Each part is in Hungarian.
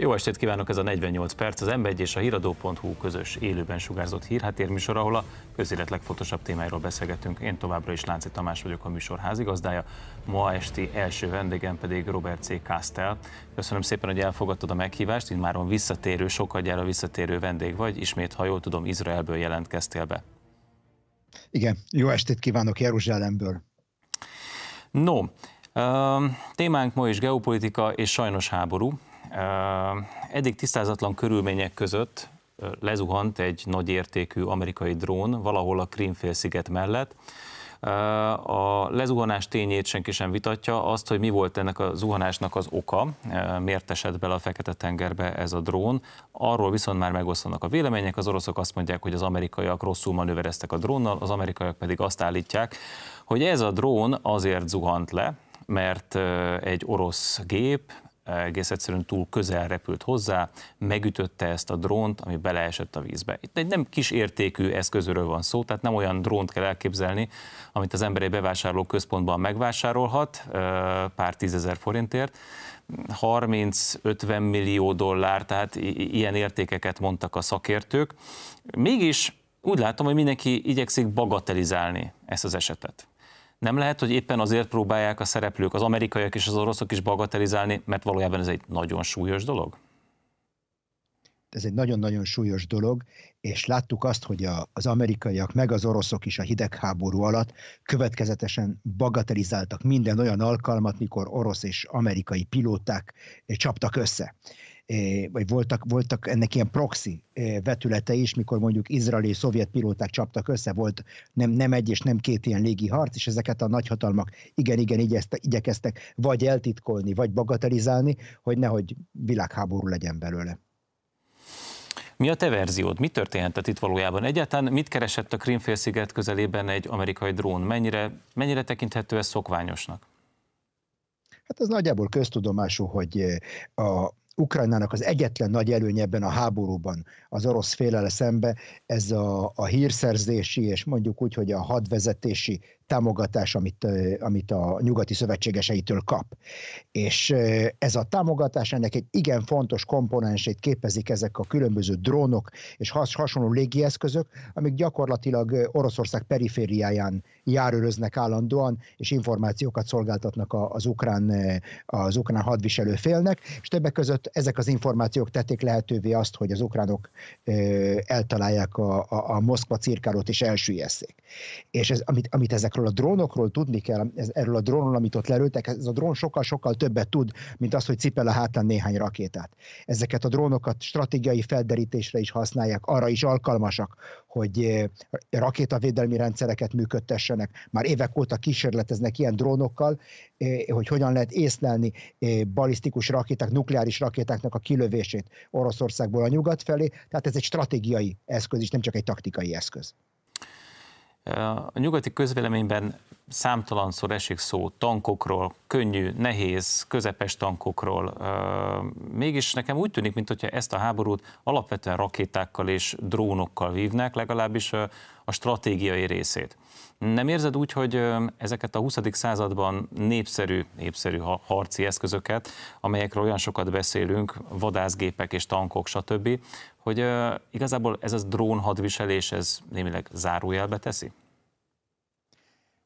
Jó estét kívánok, ez a 48 perc, az M1 és a híradó.hu közös élőben sugárzott hírháttérműsor, ahol a közélet legfontosabb témáiról beszélgetünk. Én továbbra is Lánci Tamás vagyok a műsor házigazdája, ma esti első vendégem pedig Robert C. Kastel. Köszönöm szépen, hogy elfogadtad a meghívást, itt máron visszatérő, sokadjára visszatérő vendég vagy, ismét, ha jól tudom, Izraelből jelentkeztél be. Igen, jó estét kívánok Jeruzsálemből. No, témánk ma is geopolitika és sajnos háború. Eddig tisztázatlan körülmények között lezuhant egy nagy értékű amerikai drón valahol a Krímfélsziget mellett. A lezuhanás tényét senki sem vitatja, azt, hogy mi volt ennek a zuhanásnak az oka, miért esett bele a Fekete-tengerbe ez a drón, arról viszont már megoszlanak a vélemények, az oroszok azt mondják, hogy az amerikaiak rosszul manővereztek a drónnal, az amerikaiak pedig azt állítják, hogy ez a drón azért zuhant le, mert egy orosz gép egész egyszerűen túl közel repült hozzá, megütötte ezt a drónt, ami beleesett a vízbe. Itt egy nem kis értékű eszközről van szó, tehát nem olyan drónt kell elképzelni, amit az emberi bevásárló központban megvásárolhat pár tízezer forintért, 30-50 millió dollár, tehát ilyen értékeket mondtak a szakértők. Mégis úgy látom, hogy mindenki igyekszik bagatelizálni ezt az esetet. Nem lehet, hogy éppen azért próbálják a szereplők, az amerikaiak és az oroszok is bagatelizálni, mert valójában ez egy nagyon súlyos dolog? ez egy nagyon-nagyon súlyos dolog, és láttuk azt, hogy a, az amerikaiak meg az oroszok is a hidegháború alatt következetesen bagatelizáltak minden olyan alkalmat, mikor orosz és amerikai pilóták csaptak össze. Eh, vagy voltak, voltak ennek ilyen proxy eh, vetülete is, mikor mondjuk izraeli és szovjet pilóták csaptak össze, volt nem, nem egy és nem két ilyen légi harc, és ezeket a nagyhatalmak igen-igen igyekeztek, vagy eltitkolni, vagy bagatelizálni, hogy nehogy világháború legyen belőle. Mi a te verziód? Mi történhetett itt valójában? Egyáltalán mit keresett a Krímfélsziget közelében egy amerikai drón? Mennyire, mennyire tekinthető ez szokványosnak? Hát ez nagyjából köztudomású, hogy eh, a, Ukrajnának az egyetlen nagy előnye ebben a háborúban az orosz félele szembe, ez a, a hírszerzési és mondjuk úgy, hogy a hadvezetési támogatás, amit, amit a nyugati szövetségeseitől kap. És ez a támogatás, ennek egy igen fontos komponensét képezik ezek a különböző drónok és hasonló légieszközök, amik gyakorlatilag Oroszország perifériáján járőröznek állandóan, és információkat szolgáltatnak az ukrán, az ukrán hadviselő félnek, és többek között ezek az információk tették lehetővé azt, hogy az ukránok eltalálják a, a, a Moszkva cirkálót és elsüllyesszék. És ez, amit, amit ezek ezekről a drónokról tudni kell, ez, erről a drónról, amit ott lerőtek, ez a drón sokkal-sokkal többet tud, mint az, hogy cipel a hátán néhány rakétát. Ezeket a drónokat stratégiai felderítésre is használják, arra is alkalmasak, hogy eh, rakétavédelmi rendszereket működtessenek. Már évek óta kísérleteznek ilyen drónokkal, eh, hogy hogyan lehet észlelni eh, balisztikus rakéták, nukleáris rakétáknak a kilövését Oroszországból a nyugat felé. Tehát ez egy stratégiai eszköz, és nem csak egy taktikai eszköz. A nyugati közvéleményben számtalanszor esik szó tankokról, könnyű, nehéz, közepes tankokról. Mégis nekem úgy tűnik, mintha ezt a háborút alapvetően rakétákkal és drónokkal vívnák, legalábbis a stratégiai részét. Nem érzed úgy, hogy ezeket a 20. században népszerű, népszerű harci eszközöket, amelyekről olyan sokat beszélünk, vadászgépek és tankok, stb., hogy igazából ez a drón hadviselés, ez némileg zárójelbe teszi?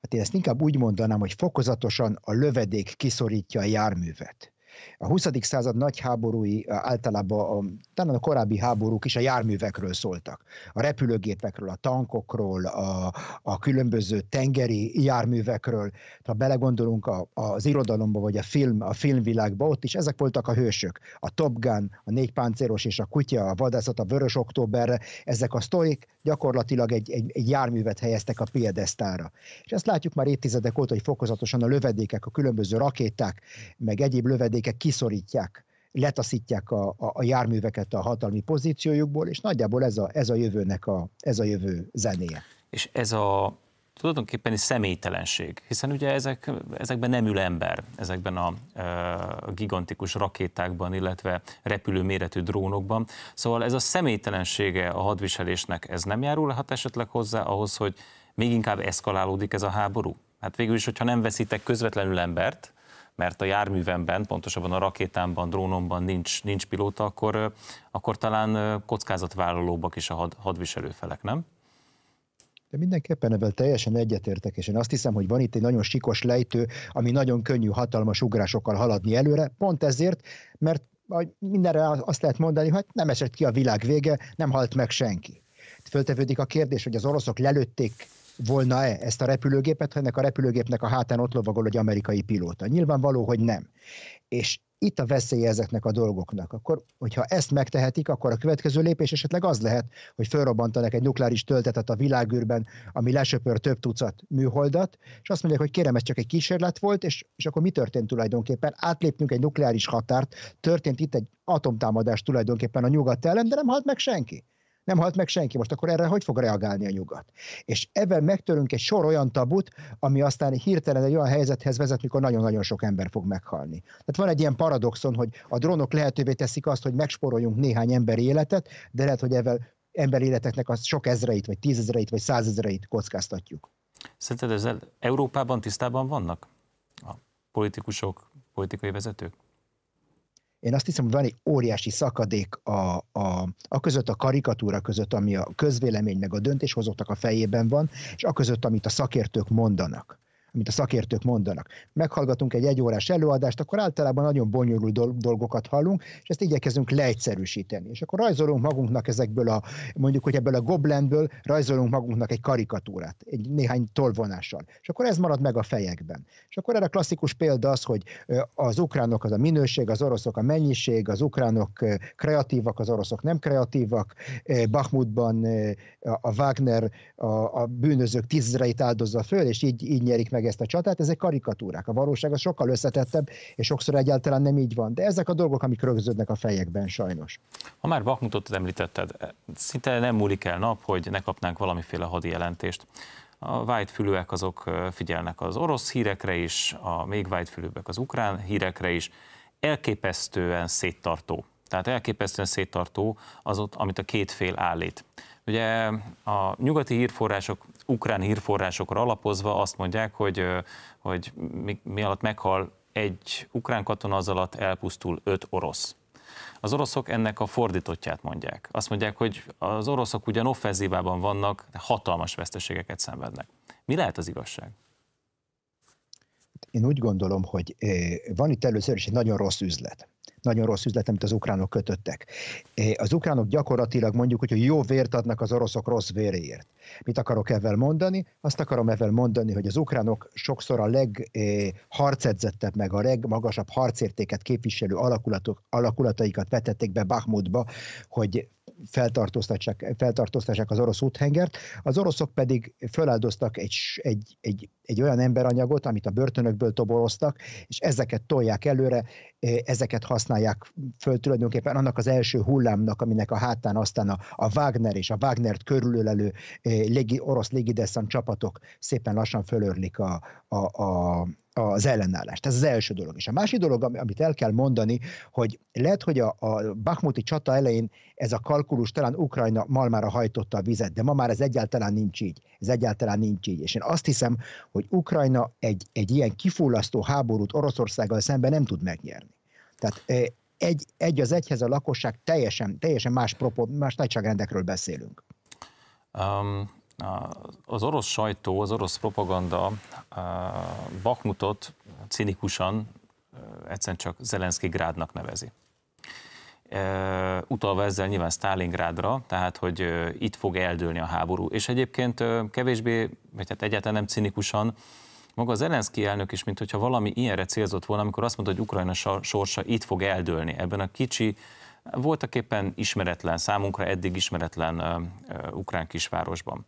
Hát én ezt inkább úgy mondanám, hogy fokozatosan a lövedék kiszorítja a járművet. A 20. század nagy háborúi általában a, talán a korábbi háborúk is a járművekről szóltak. A repülőgépekről, a tankokról, a, a különböző tengeri járművekről. Ha belegondolunk a, az irodalomba vagy a film, a filmvilágba, ott is ezek voltak a hősök. A Top Gun, a négy páncélos és a kutya, a vadászat, a vörös októberre, ezek a sztoik gyakorlatilag egy, egy, egy járművet helyeztek a piedesztára. És ezt látjuk már évtizedek óta, hogy fokozatosan a lövedékek, a különböző rakéták, meg egyéb lövedékek kiszorítják, letaszítják a, a, a járműveket a hatalmi pozíciójukból, és nagyjából ez a, ez a jövőnek a, ez a jövő zenéje. És ez a tulajdonképpen egy személytelenség, hiszen ugye ezek, ezekben nem ül ember, ezekben a, e, a gigantikus rakétákban, illetve repülő méretű drónokban. Szóval ez a személytelensége a hadviselésnek, ez nem járulhat esetleg hozzá ahhoz, hogy még inkább eszkalálódik ez a háború? Hát végül is, hogyha nem veszítek közvetlenül embert, mert a járművemben, pontosabban a rakétámban, drónomban nincs, nincs pilóta, akkor, akkor talán kockázatvállalóbbak is a had, hadviselőfelek, nem? De mindenképpen ebben teljesen egyetértek, és én azt hiszem, hogy van itt egy nagyon sikos lejtő, ami nagyon könnyű hatalmas ugrásokkal haladni előre, pont ezért, mert mindenre azt lehet mondani, hogy nem esett ki a világ vége, nem halt meg senki. Föltevődik a kérdés, hogy az oroszok lelőtték volna-e ezt a repülőgépet, ha ennek a repülőgépnek a hátán ott lovagol egy amerikai pilóta. Nyilvánvaló, hogy nem. És itt a veszélye ezeknek a dolgoknak. Akkor, hogyha ezt megtehetik, akkor a következő lépés esetleg az lehet, hogy felrobbantanak egy nukleáris töltetet a világűrben, ami lesöpör több tucat műholdat, és azt mondják, hogy kérem, ez csak egy kísérlet volt, és, és akkor mi történt tulajdonképpen? Átléptünk egy nukleáris határt, történt itt egy atomtámadás tulajdonképpen a nyugat ellen, de nem halt meg senki nem halt meg senki. Most akkor erre hogy fog reagálni a nyugat? És ebben megtörünk egy sor olyan tabut, ami aztán hirtelen egy olyan helyzethez vezet, mikor nagyon-nagyon sok ember fog meghalni. Tehát van egy ilyen paradoxon, hogy a drónok lehetővé teszik azt, hogy megsporoljunk néhány ember életet, de lehet, hogy emberi életeknek az sok ezreit, vagy tízezreit, vagy százezreit kockáztatjuk. Szerinted ezzel Európában tisztában vannak a politikusok, politikai vezetők? Én azt hiszem, hogy van egy óriási szakadék a, a, a között, a karikatúra között, ami a közvélemény meg a döntéshozottak a fejében van, és a között, amit a szakértők mondanak amit a szakértők mondanak. Meghallgatunk egy egyórás előadást, akkor általában nagyon bonyolult dolgokat hallunk, és ezt igyekezünk leegyszerűsíteni. És akkor rajzolunk magunknak ezekből a, mondjuk, hogy ebből a goblendből rajzolunk magunknak egy karikatúrát, egy néhány tolvonással. És akkor ez marad meg a fejekben. És akkor erre a klasszikus példa az, hogy az ukránok az a minőség, az oroszok a mennyiség, az ukránok kreatívak, az oroszok nem kreatívak, Bakhmutban a Wagner a, a bűnözők tízreit áldozza föl, és így, így nyerik meg meg ezt a csatát, ezek karikatúrák. A valóság az sokkal összetettebb, és sokszor egyáltalán nem így van. De ezek a dolgok, amik rögződnek a fejekben sajnos. Ha már Bakmutot említetted, szinte nem múlik el nap, hogy ne kapnánk valamiféle hadi jelentést. A whitefülőek azok figyelnek az orosz hírekre is, a még whitefülőbbek az ukrán hírekre is. Elképesztően széttartó tehát elképesztően széttartó az ott, amit a két fél állít. Ugye a nyugati hírforrások, ukrán hírforrásokra alapozva azt mondják, hogy, hogy mi, mi alatt meghal egy ukrán katona, az alatt elpusztul öt orosz. Az oroszok ennek a fordítottját mondják. Azt mondják, hogy az oroszok ugyan offenzívában vannak, de hatalmas veszteségeket szenvednek. Mi lehet az igazság? Én úgy gondolom, hogy van itt először is egy nagyon rossz üzlet nagyon rossz üzlet, amit az ukránok kötöttek. Az ukránok gyakorlatilag mondjuk, hogy jó vért adnak az oroszok rossz véréért. Mit akarok ezzel mondani? Azt akarom ezzel mondani, hogy az ukránok sokszor a legharcedzettebb, meg a legmagasabb harcértéket képviselő alakulatok, alakulataikat vetették be Bakhmutba, hogy feltartóztassák, feltartóztassák az orosz úthengert, az oroszok pedig feláldoztak egy, egy, egy, egy olyan emberanyagot, amit a börtönökből toboroztak, és ezeket tolják előre, ezeket használják föl tulajdonképpen annak az első hullámnak, aminek a hátán aztán a, a Wagner és a Wagner-t körülölelő légi, orosz légideszant csapatok szépen lassan fölörlik a, a, a, az ellenállást. Ez az első dolog. És a másik dolog, amit el kell mondani, hogy lehet, hogy a, a Bakhmuti csata elején ez a kalkulus talán Ukrajna malmára hajtotta a vizet, de ma már ez egyáltalán nincs így. Ez egyáltalán nincs így. És én azt hiszem, hogy Ukrajna egy, egy ilyen kifullasztó háborút Oroszországgal szemben nem tud megnyerni. Tehát egy, egy az egyhez a lakosság teljesen, teljesen más, propor, más nagyságrendekről beszélünk. Um, az orosz sajtó, az orosz propaganda Bakmutot cinikusan egyszerűen csak Zelenszky grádnak nevezi. Utalva ezzel nyilván Stalingrádra, tehát hogy itt fog eldőlni a háború. És egyébként kevésbé, vagy hát egyáltalán nem cinikusan, maga az Zelenszky elnök is, mint hogyha valami ilyenre célzott volna, amikor azt mondta, hogy Ukrajna sorsa itt fog eldőlni. Ebben a kicsi, voltak éppen ismeretlen, számunkra eddig ismeretlen ukrán kisvárosban.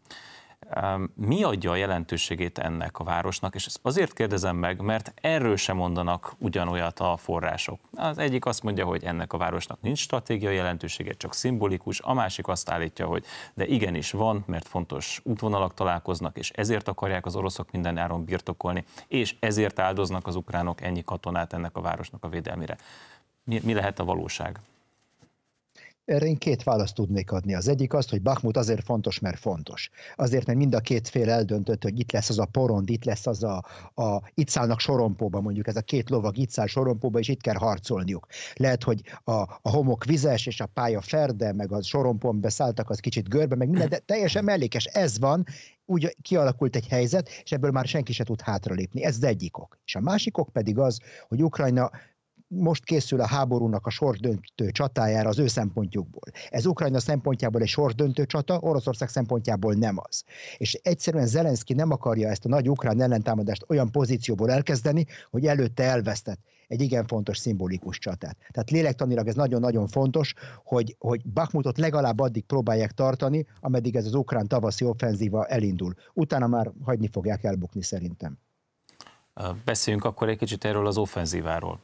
Mi adja a jelentőségét ennek a városnak? És ezt azért kérdezem meg, mert erről sem mondanak ugyanolyat a források. Az egyik azt mondja, hogy ennek a városnak nincs stratégiai jelentősége, csak szimbolikus, a másik azt állítja, hogy de igenis van, mert fontos útvonalak találkoznak, és ezért akarják az oroszok minden áron birtokolni, és ezért áldoznak az ukránok ennyi katonát ennek a városnak a védelmére. Mi, mi lehet a valóság? Erre én két választ tudnék adni. Az egyik az, hogy Bakhmut azért fontos, mert fontos. Azért, mert mind a két fél eldöntött, hogy itt lesz az a porond, itt lesz az a, a itt szállnak sorompóba, mondjuk ez a két lovag itt száll sorompóba, és itt kell harcolniuk. Lehet, hogy a, a homok vizes, és a pálya ferde, meg a sorompón beszálltak, az kicsit görbe, meg minden, de teljesen mellékes. Ez van, úgy kialakult egy helyzet, és ebből már senki se tud hátralépni. Ez az egyik ok. És a másik ok pedig az, hogy Ukrajna most készül a háborúnak a sorsdöntő csatájára az ő szempontjukból. Ez Ukrajna szempontjából egy sorsdöntő csata, Oroszország szempontjából nem az. És egyszerűen Zelenszky nem akarja ezt a nagy ukrán ellentámadást olyan pozícióból elkezdeni, hogy előtte elvesztett egy igen fontos szimbolikus csatát. Tehát lélektanilag ez nagyon-nagyon fontos, hogy, hogy Bakmutot legalább addig próbálják tartani, ameddig ez az ukrán tavaszi offenzíva elindul. Utána már hagyni fogják elbukni szerintem. Beszéljünk akkor egy kicsit erről az offenzíváról.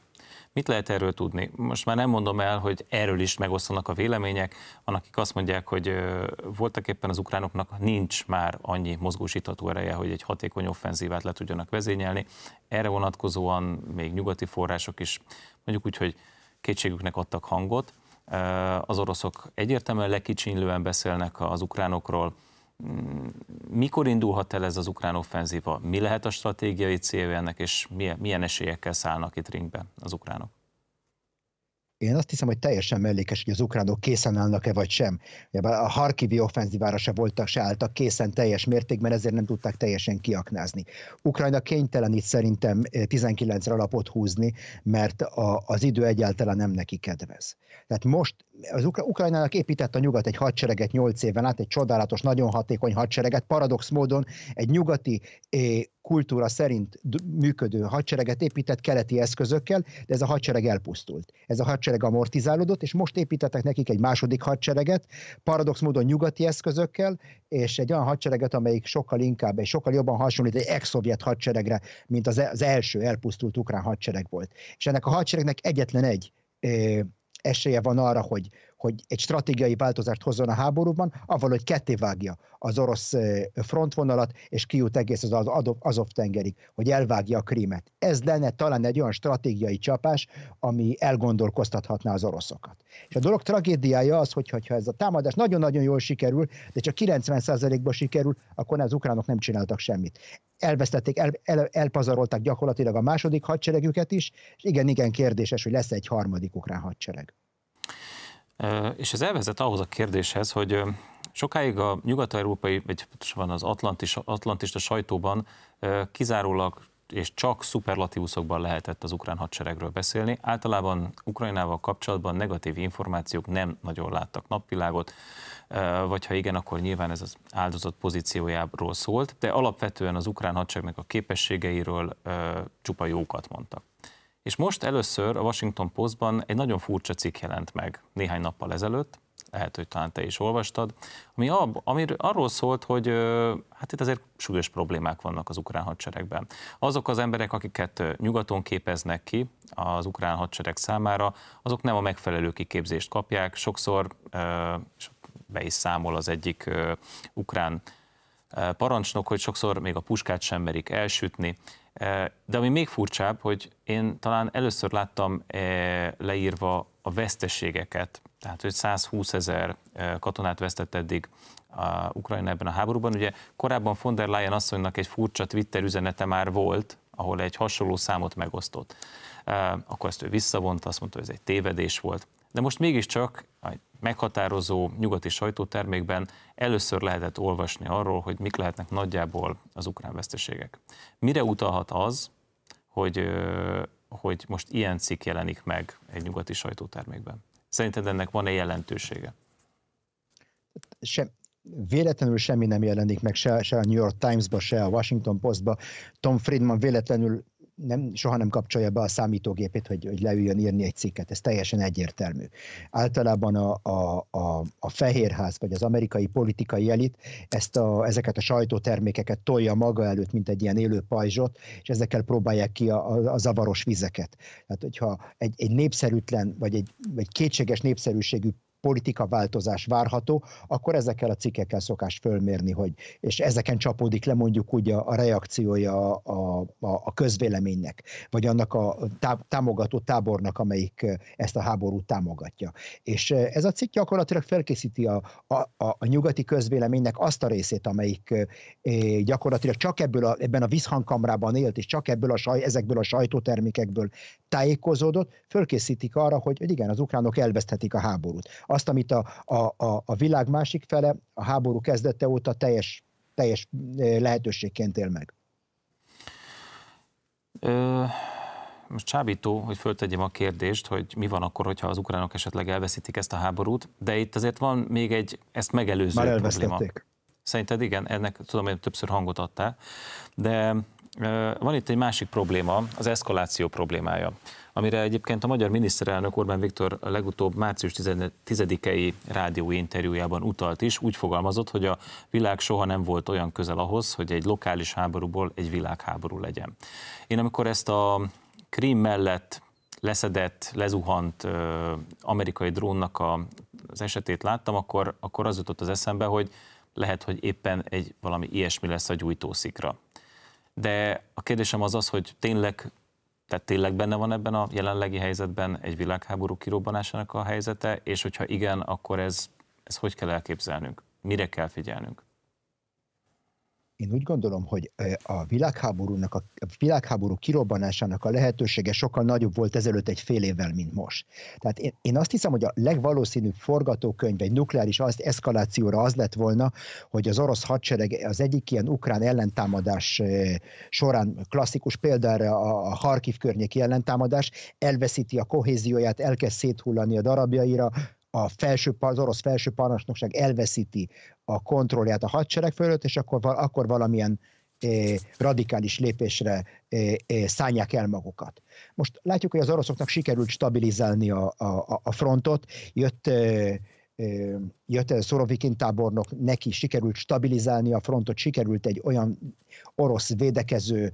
Mit lehet erről tudni? Most már nem mondom el, hogy erről is megosztanak a vélemények, van, akik azt mondják, hogy voltak éppen az ukránoknak nincs már annyi mozgósítható ereje, hogy egy hatékony offenzívát le tudjanak vezényelni. Erre vonatkozóan még nyugati források is mondjuk úgy, hogy kétségüknek adtak hangot. Az oroszok egyértelműen lekicsinlően beszélnek az ukránokról, Mm, mikor indulhat el ez az ukrán offenzíva? Mi lehet a stratégiai célja ennek, és milyen, milyen esélyekkel szállnak itt ringbe az ukránok? Én azt hiszem, hogy teljesen mellékes, hogy az ukránok készen állnak-e vagy sem. A Harkivi offenzívára se voltak, se álltak készen teljes mértékben, ezért nem tudták teljesen kiaknázni. Ukrajna kénytelen itt szerintem 19-re eh, alapot húzni, mert a, az idő egyáltalán nem neki kedvez. Tehát most az Ukrajnának épített a nyugat egy hadsereget nyolc éven át, egy csodálatos, nagyon hatékony hadsereget, paradox módon egy nyugati eh, kultúra szerint működő hadsereget épített keleti eszközökkel, de ez a hadsereg elpusztult. Ez a hadsereg amortizálódott, és most építettek nekik egy második hadsereget, paradox módon nyugati eszközökkel, és egy olyan hadsereget, amelyik sokkal inkább és sokkal jobban hasonlít egy ex-szovjet hadseregre, mint az, e- az első elpusztult ukrán hadsereg volt. És ennek a hadseregnek egyetlen egy eh, esélye van arra, hogy, hogy egy stratégiai változást hozzon a háborúban, avval, hogy ketté vágja az orosz frontvonalat, és kijut egész az Azov tengerig, hogy elvágja a krímet. Ez lenne talán egy olyan stratégiai csapás, ami elgondolkoztathatná az oroszokat. És a dolog tragédiája az, hogy ha ez a támadás nagyon-nagyon jól sikerül, de csak 90%-ba sikerül, akkor az ukránok nem csináltak semmit. Elvesztették, el, el, elpazarolták gyakorlatilag a második hadseregüket is, és igen-igen kérdéses, hogy lesz egy harmadik ukrán hadsereg. És ez elvezet ahhoz a kérdéshez, hogy sokáig a nyugat-európai, vagy pontosabban az atlantis, atlantista sajtóban kizárólag és csak szuperlatívuszokban lehetett az ukrán hadseregről beszélni. Általában Ukrajnával kapcsolatban negatív információk nem nagyon láttak napvilágot, vagy ha igen, akkor nyilván ez az áldozat pozíciójáról szólt, de alapvetően az ukrán hadseregnek a képességeiről csupa jókat mondtak. És most először a Washington Postban egy nagyon furcsa cikk jelent meg néhány nappal ezelőtt, lehet, hogy talán te is olvastad, ami, ab, ami arról szólt, hogy hát itt azért súlyos problémák vannak az ukrán hadseregben. Azok az emberek, akiket nyugaton képeznek ki az ukrán hadsereg számára, azok nem a megfelelő kiképzést kapják, sokszor, és be is számol az egyik ukrán Eh, parancsnok, hogy sokszor még a puskát sem merik elsütni. Eh, de ami még furcsább, hogy én talán először láttam eh, leírva a veszteségeket, tehát hogy 120 ezer katonát vesztett eddig a Ukrajna ebben a háborúban. Ugye korábban von der Leyen asszonynak egy furcsa Twitter üzenete már volt, ahol egy hasonló számot megosztott. Akkor ezt ő visszavonta, azt mondta, hogy ez egy tévedés volt de most mégiscsak meghatározó nyugati sajtótermékben először lehetett olvasni arról, hogy mik lehetnek nagyjából az ukrán veszteségek. Mire utalhat az, hogy, hogy most ilyen cikk jelenik meg egy nyugati sajtótermékben? Szerinted ennek van-e jelentősége? Sem, véletlenül semmi nem jelenik meg, se, se a New York Times-ba, se a Washington Post-ba. Tom Friedman véletlenül nem, soha nem kapcsolja be a számítógépét, hogy, hogy leüljön írni egy cikket. Ez teljesen egyértelmű. Általában a, a, a, a fehérház vagy az amerikai politikai elit ezt a, ezeket a sajtótermékeket tolja maga előtt, mint egy ilyen élő pajzsot, és ezekkel próbálják ki a, a, a zavaros vizeket. Tehát, hogyha egy, egy népszerűtlen, vagy egy, egy kétséges népszerűségű Politika változás várható, akkor ezekkel a cikkekkel szokás fölmérni, hogy, és ezeken csapódik le mondjuk úgy a, a reakciója a, a, a közvéleménynek, vagy annak a tá, támogató tábornak, amelyik ezt a háborút támogatja. És ez a cikk gyakorlatilag felkészíti a, a, a, a nyugati közvéleménynek azt a részét, amelyik gyakorlatilag csak ebből a, ebben a vízhangkamrában élt, és csak ebből a saj, ezekből a sajtótermékekből tájékozódott, fölkészítik arra, hogy, hogy igen, az ukránok elveszthetik a háborút azt, amit a, a, a, a világ másik fele a háború kezdete óta teljes, teljes lehetőségként él meg. Ö, most csábító, hogy föltegyem a kérdést, hogy mi van akkor, hogyha az ukránok esetleg elveszítik ezt a háborút, de itt azért van még egy ezt megelőző Már probléma. Szerinted igen, ennek tudom, hogy többször hangot adtál, de van itt egy másik probléma, az eszkaláció problémája, amire egyébként a magyar miniszterelnök Orbán Viktor legutóbb március 10-i interjújában utalt is, úgy fogalmazott, hogy a világ soha nem volt olyan közel ahhoz, hogy egy lokális háborúból egy világháború legyen. Én amikor ezt a Krím mellett leszedett, lezuhant ö, amerikai drónnak a, az esetét láttam, akkor, akkor az jutott az eszembe, hogy lehet, hogy éppen egy valami ilyesmi lesz a gyújtószikra de a kérdésem az az, hogy tényleg tehát tényleg benne van ebben a jelenlegi helyzetben egy világháború kirobbanásának a helyzete, és hogyha igen, akkor ez, ez hogy kell elképzelnünk? Mire kell figyelnünk? én úgy gondolom, hogy a világháborúnak, a világháború kirobbanásának a lehetősége sokkal nagyobb volt ezelőtt egy fél évvel, mint most. Tehát én, én azt hiszem, hogy a legvalószínűbb forgatókönyv egy nukleáris az eszkalációra az lett volna, hogy az orosz hadsereg az egyik ilyen ukrán ellentámadás során klasszikus példára a Harkiv környéki ellentámadás, elveszíti a kohézióját, elkezd széthullani a darabjaira, a felső, az orosz felső parancsnokság elveszíti a kontrollját a hadsereg fölött, és akkor, akkor valamilyen radikális lépésre szállják el magukat. Most látjuk, hogy az oroszoknak sikerült stabilizálni a, a, a frontot, jött jött Szorovikin tábornok, neki sikerült stabilizálni a frontot, sikerült egy olyan orosz védekező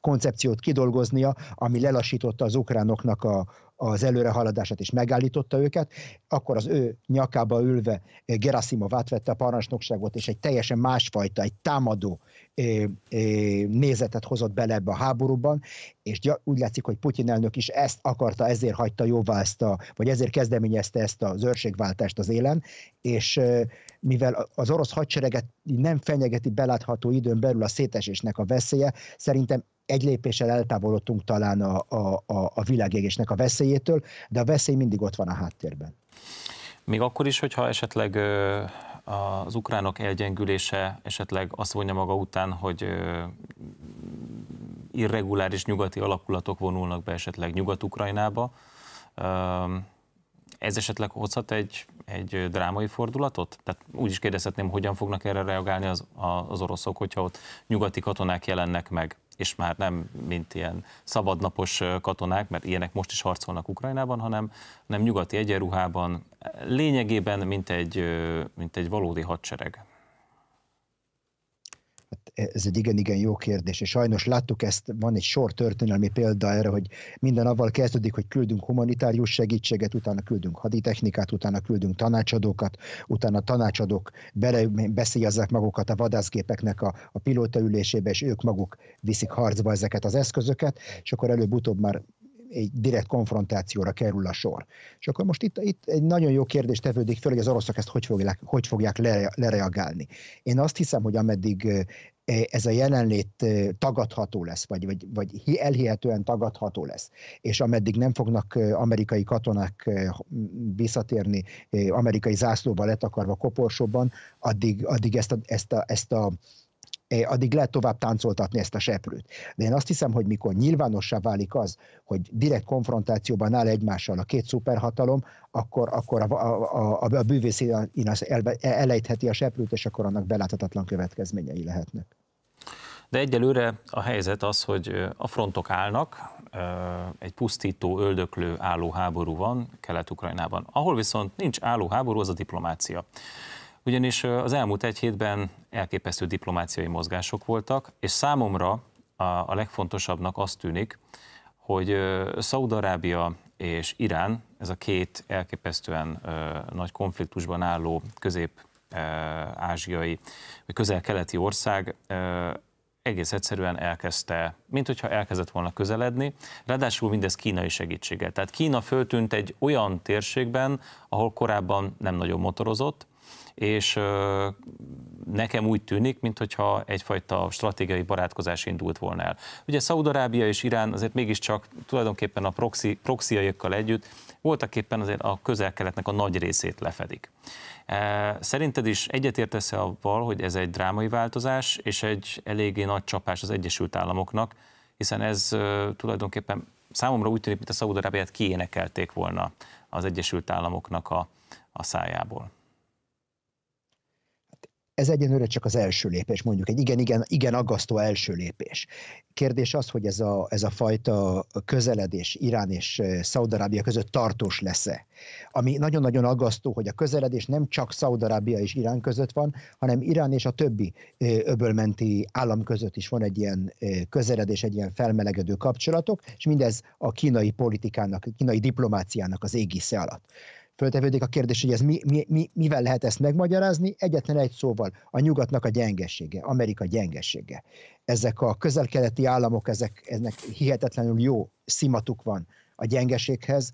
koncepciót kidolgoznia, ami lelassította az ukránoknak a, az előrehaladását és megállította őket, akkor az ő nyakába ülve eh, Gerasimov átvette a parancsnokságot, és egy teljesen másfajta, egy támadó eh, eh, nézetet hozott bele ebbe a háborúban, és úgy látszik, hogy Putyin elnök is ezt akarta, ezért hagyta jóvá ezt a, vagy ezért kezdeményezte ezt az őrségváltást az élen, és mivel az orosz hadsereget nem fenyegeti belátható időn belül a szétesésnek a veszélye, szerintem egy lépéssel eltávolodtunk talán a, a, a, a világégésnek a veszélyétől, de a veszély mindig ott van a háttérben. Még akkor is, hogyha esetleg az ukránok elgyengülése esetleg azt vonja maga után, hogy irreguláris nyugati alakulatok vonulnak be esetleg Nyugat-Ukrajnába, ez esetleg hozhat egy, egy drámai fordulatot? Tehát úgy is kérdezhetném, hogyan fognak erre reagálni az, az oroszok, hogyha ott nyugati katonák jelennek meg és már nem mint ilyen szabadnapos katonák, mert ilyenek most is harcolnak Ukrajnában, hanem, nem nyugati egyenruhában, lényegében mint egy, mint egy valódi hadsereg. Ez egy igen-igen jó kérdés, és sajnos láttuk ezt, van egy sor történelmi példa erre, hogy minden avval kezdődik, hogy küldünk humanitárius segítséget, utána küldünk haditechnikát, utána küldünk tanácsadókat, utána tanácsadók bele, beszéljezzek magukat a vadászgépeknek a, a pilótaülésébe, és ők maguk viszik harcba ezeket az eszközöket, és akkor előbb-utóbb már egy direkt konfrontációra kerül a sor. És akkor most itt, itt egy nagyon jó kérdés tevődik föl, hogy az oroszok ezt hogy fogják, hogy fogják lere, lereagálni. Én azt hiszem, hogy ameddig e, ez a jelenlét tagadható lesz, vagy, vagy, vagy elhihetően tagadható lesz. És ameddig nem fognak amerikai katonák visszatérni amerikai zászlóval letakarva koporsóban, addig, addig ezt a, ezt a, ezt a addig lehet tovább táncoltatni ezt a seprőt. De én azt hiszem, hogy mikor nyilvánossá válik az, hogy direkt konfrontációban áll egymással a két szuperhatalom, akkor, akkor a, a, a, a bűvész elejtheti a seprőt, és akkor annak beláthatatlan következményei lehetnek. De egyelőre a helyzet az, hogy a frontok állnak, egy pusztító, öldöklő álló háború van Kelet-Ukrajnában. Ahol viszont nincs álló háború, az a diplomácia ugyanis az elmúlt egy hétben elképesztő diplomáciai mozgások voltak, és számomra a, a legfontosabbnak az tűnik, hogy Szaudarábia és Irán, ez a két elképesztően nagy konfliktusban álló közép-ázsiai, vagy közel-keleti ország egész egyszerűen elkezdte, mint hogyha elkezdett volna közeledni, ráadásul mindez kínai segítséggel. Tehát Kína föltűnt egy olyan térségben, ahol korábban nem nagyon motorozott, és nekem úgy tűnik, mintha egyfajta stratégiai barátkozás indult volna el. Ugye Szaudarábia és Irán azért mégiscsak tulajdonképpen a proxi, proxiaikkal együtt voltak éppen azért a közel-keletnek a nagy részét lefedik. E, szerinted is egyetértesz -e avval, hogy ez egy drámai változás, és egy eléggé nagy csapás az Egyesült Államoknak, hiszen ez tulajdonképpen számomra úgy tűnik, mint a Szaudarábiát kiénekelték volna az Egyesült Államoknak a, a szájából ez egyenőre csak az első lépés, mondjuk egy igen, igen, igen aggasztó első lépés. Kérdés az, hogy ez a, ez a fajta közeledés Irán és eh, Szaudarábia között tartós lesz-e. Ami nagyon-nagyon aggasztó, hogy a közeledés nem csak Szaudarábia és Irán között van, hanem Irán és a többi eh, öbölmenti állam között is van egy ilyen eh, közeledés, egy ilyen felmelegedő kapcsolatok, és mindez a kínai politikának, a kínai diplomáciának az égisze alatt föltevődik a kérdés, hogy ez mi, mi, mi, mivel lehet ezt megmagyarázni? Egyetlen egy szóval, a nyugatnak a gyengesége, Amerika gyengesége. Ezek a közel-keleti államok, ezek, ennek hihetetlenül jó szimatuk van a gyengeséghez,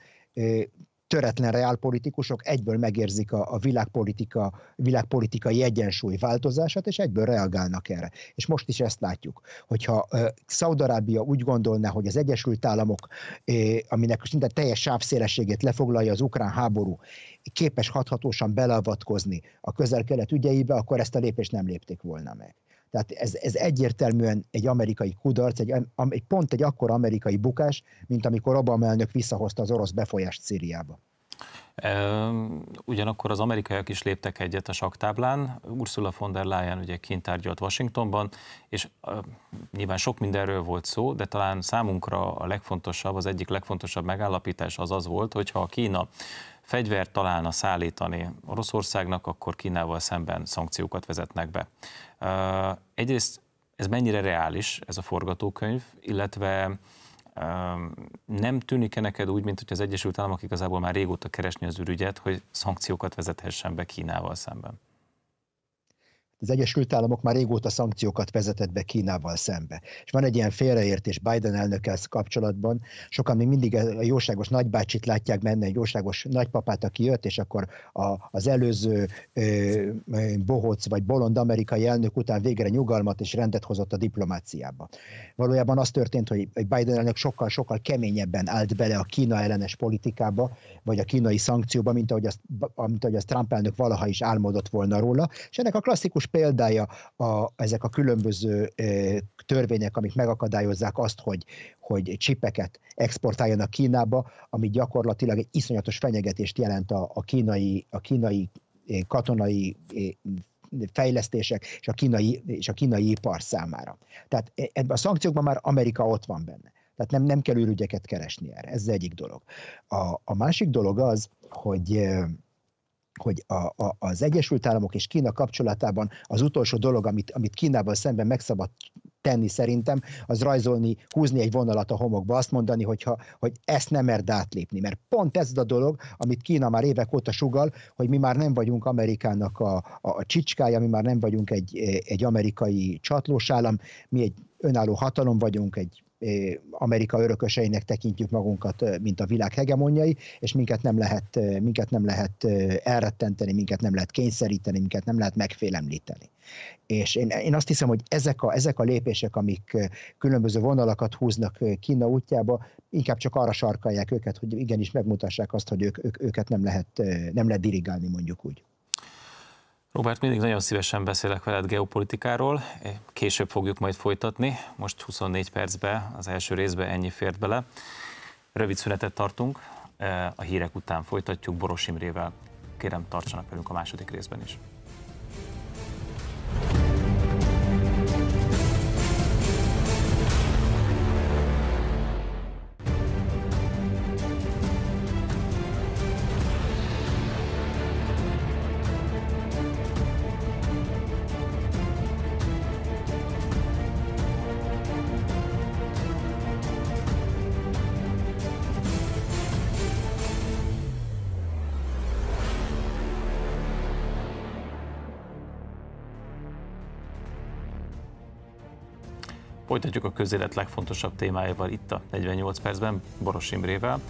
töretlen reálpolitikusok egyből megérzik a, a világpolitika, világpolitikai egyensúly változását, és egyből reagálnak erre. És most is ezt látjuk, hogyha uh, Szaudarábia úgy gondolná, hogy az Egyesült Államok, eh, aminek szinte teljes sávszélességét lefoglalja az ukrán háború, képes hathatósan beleavatkozni a közel-kelet ügyeibe, akkor ezt a lépést nem lépték volna meg. Tehát ez, ez egyértelműen egy amerikai kudarc, egy, egy pont egy akkor amerikai bukás, mint amikor Obama elnök visszahozta az orosz befolyást Szíriába. Ugyanakkor az amerikaiak is léptek egyet a saktáblán. Ursula von der Leyen ugye kint tárgyalt Washingtonban, és nyilván sok mindenről volt szó, de talán számunkra a legfontosabb, az egyik legfontosabb megállapítás az az volt, hogyha a Kína fegyvert találna szállítani Oroszországnak, akkor Kínával szemben szankciókat vezetnek be. Egyrészt ez mennyire reális, ez a forgatókönyv, illetve nem tűnik-e neked úgy, mint hogy az Egyesült Államok igazából már régóta keresni az ürügyet, hogy szankciókat vezethessen be Kínával szemben? az Egyesült Államok már régóta szankciókat vezetett be Kínával szembe. És van egy ilyen félreértés Biden elnökkel kapcsolatban. Sokan még mindig a jóságos nagybácsit látják menni, egy jóságos nagypapát, aki jött, és akkor a, az előző ö, bohóc vagy bolond amerikai elnök után végre nyugalmat és rendet hozott a diplomáciába. Valójában az történt, hogy Biden elnök sokkal-sokkal keményebben állt bele a Kína ellenes politikába, vagy a kínai szankcióba, mint ahogy azt, mint ahogy az Trump elnök valaha is álmodott volna róla. És ennek a klasszikus példája a, ezek a különböző törvények, amik megakadályozzák azt, hogy, hogy csipeket exportáljanak Kínába, ami gyakorlatilag egy iszonyatos fenyegetést jelent a, a, kínai, a kínai katonai fejlesztések és a kínai, és a kínai ipar számára. Tehát e, ebben a szankciókban már Amerika ott van benne. Tehát nem, nem kell űrügyeket keresni erre. Ez az egyik dolog. A, a másik dolog az, hogy hogy a, a, az Egyesült Államok és Kína kapcsolatában az utolsó dolog, amit, amit Kínával szemben megszabad tenni szerintem, az rajzolni, húzni egy vonalat a homokba, azt mondani, hogyha, hogy ezt nem merd átlépni. Mert pont ez a dolog, amit Kína már évek óta sugal, hogy mi már nem vagyunk Amerikának a, a, a csicskája, mi már nem vagyunk egy, egy amerikai csatlós állam, mi egy önálló hatalom vagyunk, egy Amerika örököseinek tekintjük magunkat, mint a világ hegemonjai, és minket nem lehet, minket nem lehet elrettenteni, minket nem lehet kényszeríteni, minket nem lehet megfélemlíteni. És én, én azt hiszem, hogy ezek a, ezek a lépések, amik különböző vonalakat húznak Kína útjába, inkább csak arra sarkalják őket, hogy igenis megmutassák azt, hogy ők, ők, őket nem lehet, nem lehet dirigálni, mondjuk úgy. Robert, mindig nagyon szívesen beszélek veled geopolitikáról, később fogjuk majd folytatni, most 24 percbe, az első részbe ennyi fért bele. Rövid szünetet tartunk, eh, a hírek után folytatjuk Boros Imrével. Kérem, tartsanak velünk a második részben is. Folytatjuk a közélet legfontosabb témájával itt a 48 percben, Boros Imrével.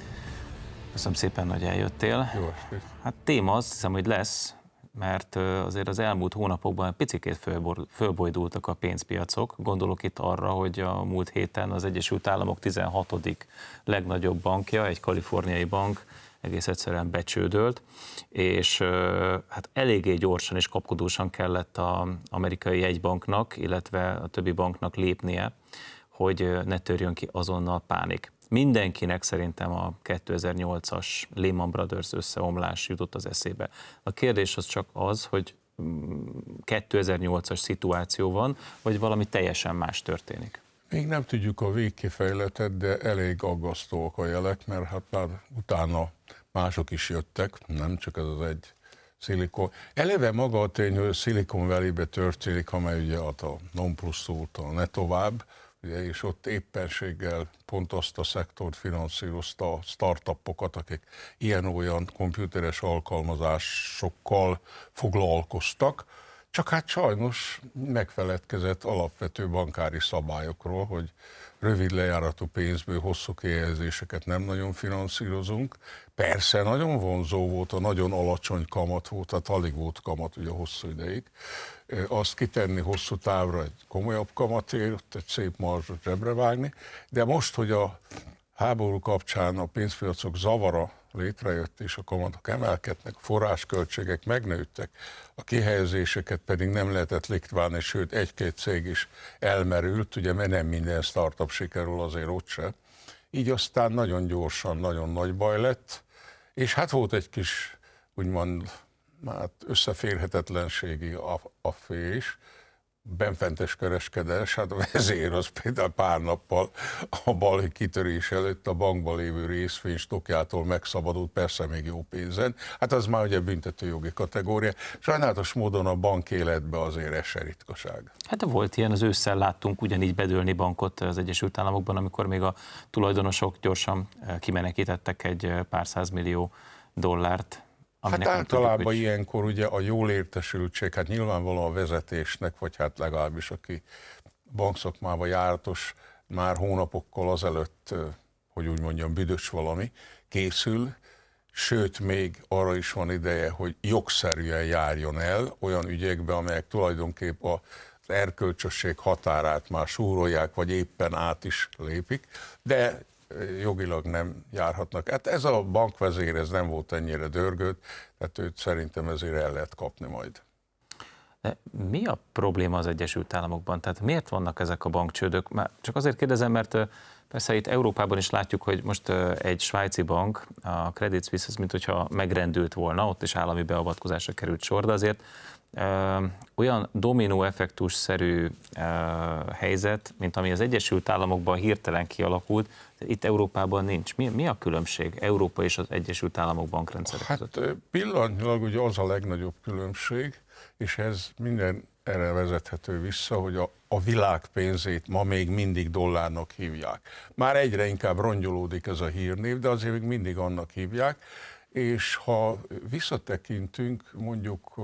Köszönöm szépen, hogy eljöttél. Jó estét. Hát téma az, hiszem, hogy lesz, mert azért az elmúlt hónapokban picikét fölbojdultak a pénzpiacok. Gondolok itt arra, hogy a múlt héten az Egyesült Államok 16. legnagyobb bankja, egy kaliforniai bank egész egyszerűen becsődölt, és hát eléggé gyorsan és kapkodósan kellett az amerikai jegybanknak, illetve a többi banknak lépnie, hogy ne törjön ki azonnal pánik. Mindenkinek szerintem a 2008-as Lehman Brothers összeomlás jutott az eszébe. A kérdés az csak az, hogy 2008-as mm, szituáció van, vagy valami teljesen más történik. Még nem tudjuk a végkifejletet, de elég aggasztóak a jelek, mert hát már utána mások is jöttek, nem csak ez az egy szilikon. Eleve maga a tény, hogy a szilikon velébe történik, amely ugye hát a non plus a ne tovább, ugye, és ott éppenséggel pont azt a szektort finanszírozta a startupokat, akik ilyen-olyan komputeres alkalmazásokkal foglalkoztak, csak hát sajnos megfeledkezett alapvető bankári szabályokról, hogy rövid lejáratú pénzből hosszú kihelyezéseket nem nagyon finanszírozunk. Persze nagyon vonzó volt, a nagyon alacsony kamat volt, tehát alig volt kamat ugye hosszú ideig. Azt kitenni hosszú távra egy komolyabb kamatért, egy szép marzsot zsebre vágni, de most, hogy a háború kapcsán a pénzpiacok zavara létrejött, és a kamatok emelkednek, a forrásköltségek megnőttek, a kihelyezéseket pedig nem lehetett liktválni, sőt egy-két cég is elmerült, ugye mert nem minden startup sikerül azért se. Így aztán nagyon gyorsan, nagyon nagy baj lett, és hát volt egy kis, úgymond, hát összeférhetetlenségi a, a is, benfentes kereskedés, hát a vezér az például pár nappal a bal kitörés előtt a bankban lévő részvény stokjától megszabadult, persze még jó pénzen, hát az már ugye büntetőjogi kategória. Sajnálatos módon a bank életbe azért ez se ritkaság. Hát volt ilyen, az ősszel láttunk ugyanígy bedőlni bankot az Egyesült Államokban, amikor még a tulajdonosok gyorsan eh, kimenekítettek egy eh, pár százmillió dollárt Hát általában tudjuk, ilyenkor ugye a jól értesültség, hát nyilvánvalóan a vezetésnek, vagy hát legalábbis aki bankszakmába jártos, már hónapokkal azelőtt, hogy úgy mondjam, büdös valami, készül, sőt, még arra is van ideje, hogy jogszerűen járjon el olyan ügyekbe, amelyek tulajdonképp a erkölcsösség határát már súrolják, vagy éppen át is lépik, de jogilag nem járhatnak. Hát ez a bankvezér, ez nem volt ennyire dörgőt, tehát őt szerintem ezért el lehet kapni majd. De mi a probléma az Egyesült Államokban? Tehát miért vannak ezek a bankcsődök? Már csak azért kérdezem, mert persze itt Európában is látjuk, hogy most egy svájci bank, a Credit Suisse, mint hogyha megrendült volna, ott is állami beavatkozásra került sor, de azért olyan dominó szerű helyzet, mint ami az Egyesült Államokban hirtelen kialakult, itt Európában nincs. Mi, mi a különbség Európa és az Egyesült Államok bankrendszerek hát, között? Pillanatnyilag ugye az a legnagyobb különbség, és ez minden erre vezethető vissza, hogy a, a világ pénzét ma még mindig dollárnak hívják. Már egyre inkább rongyolódik ez a hírnév, de azért még mindig annak hívják, és ha visszatekintünk mondjuk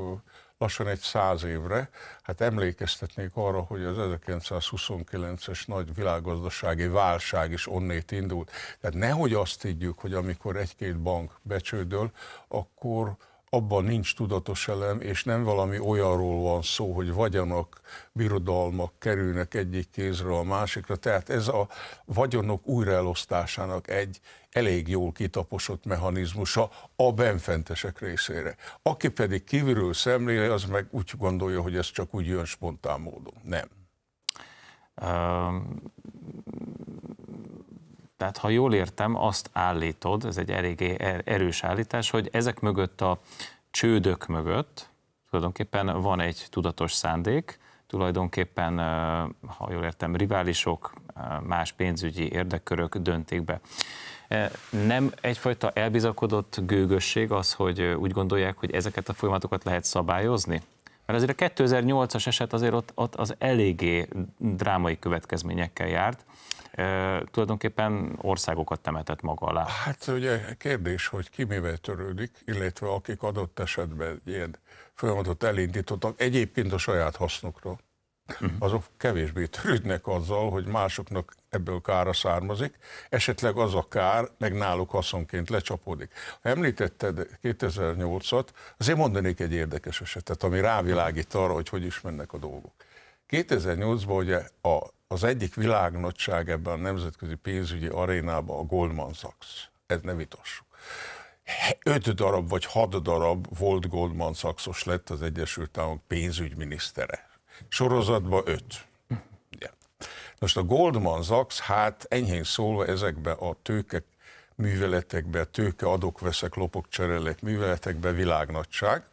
lassan egy száz évre. Hát emlékeztetnék arra, hogy az 1929-es nagy világgazdasági válság is onnét indult. Tehát nehogy azt higgyük, hogy amikor egy-két bank becsődöl, akkor abban nincs tudatos elem, és nem valami olyanról van szó, hogy vagyonok, birodalmak kerülnek egyik kézről a másikra, tehát ez a vagyonok újraelosztásának egy elég jól kitaposott mechanizmusa a benfentesek részére. Aki pedig kívülről szemléli, az meg úgy gondolja, hogy ez csak úgy jön spontán módon. Nem. Um tehát ha jól értem, azt állítod, ez egy eléggé er-, erős állítás, hogy ezek mögött a csődök mögött tulajdonképpen van egy tudatos szándék, tulajdonképpen, ha jól értem, riválisok, más pénzügyi érdekkörök döntik be. Nem egyfajta elbizakodott gőgösség az, hogy úgy gondolják, hogy ezeket a folyamatokat lehet szabályozni? Mert azért a 2008-as eset azért ott, ott az eléggé drámai következményekkel járt, tulajdonképpen országokat temetett maga alá. Hát ugye kérdés, hogy ki mivel törődik, illetve akik adott esetben ilyen folyamatot elindítottak, egyébként a saját hasznukra, mhm. azok kevésbé törődnek azzal, hogy másoknak ebből kára származik, esetleg az a kár meg náluk haszonként lecsapódik. Ha említetted 2008-at, azért mondanék egy érdekes esetet, ami rávilágít arra, hogy hogy is mennek a dolgok. 2008-ban ugye a az egyik világnagyság ebben a nemzetközi pénzügyi arénában a Goldman Sachs. Ez ne vitassuk. Öt darab vagy hat darab volt Goldman Sachsos lett az Egyesült Államok pénzügyminisztere. Sorozatban öt. Ja. Most a Goldman Sachs, hát enyhén szólva ezekbe a tőke műveletekbe, tőke adok, veszek, lopok, cserélek műveletekbe világnagyság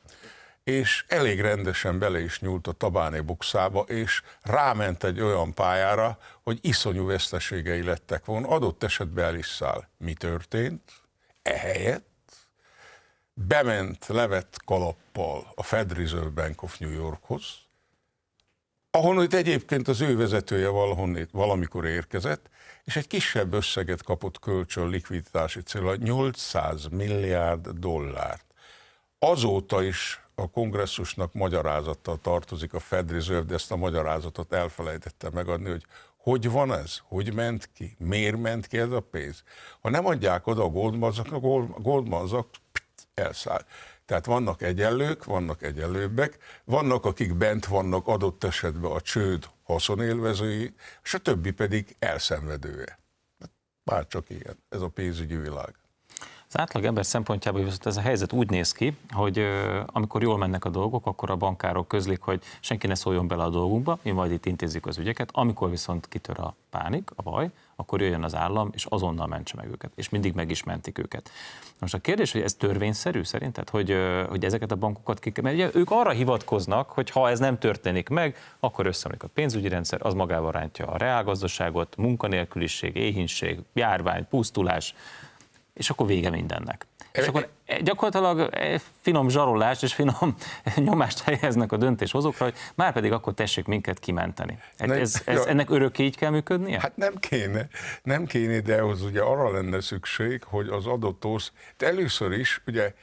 és elég rendesen bele is nyúlt a Tabáné bukszába, és ráment egy olyan pályára, hogy iszonyú veszteségei lettek volna, adott esetben el is száll. Mi történt? Ehelyett bement, levett kalappal a Fed Reserve Bank of New Yorkhoz, itt egyébként az ő vezetője valahonnét, valamikor érkezett, és egy kisebb összeget kapott kölcsön likviditási célra, 800 milliárd dollárt. Azóta is a kongresszusnak magyarázattal tartozik a Fed Reserve, de ezt a magyarázatot elfelejtette megadni, hogy hogy van ez? Hogy ment ki? Miért ment ki ez a pénz? Ha nem adják oda a goldmazak, a goldmazak elszáll. Tehát vannak egyenlők, vannak egyenlőbbek, vannak, akik bent vannak adott esetben a csőd haszonélvezői, és a többi pedig elszenvedője. Hát, bárcsak ilyen, ez a pénzügyi világ. Az átlag ember szempontjából viszont ez a helyzet úgy néz ki, hogy amikor jól mennek a dolgok, akkor a bankárok közlik, hogy senki ne szóljon bele a dolgunkba, mi majd itt intézzük az ügyeket, amikor viszont kitör a pánik, a baj, akkor jöjjön az állam, és azonnal mentse meg őket, és mindig meg is mentik őket. Most a kérdés, hogy ez törvényszerű szerinted, hogy, hogy ezeket a bankokat ki mert ugye ők arra hivatkoznak, hogy ha ez nem történik meg, akkor összeomlik a pénzügyi rendszer, az magával rántja a reálgazdaságot, munkanélküliség, éhínség, járvány, pusztulás, és akkor vége mindennek. És akkor e, gyakorlatilag e, finom zsarolást és finom nyomást helyeznek a döntéshozókra, hogy már pedig akkor tessék minket kimenteni. Hát ez, ez, ez, ennek örökké így kell működnie? Hát nem kéne, nem kéne, de az ugye arra lenne szükség, hogy az adott orsz, először is ugye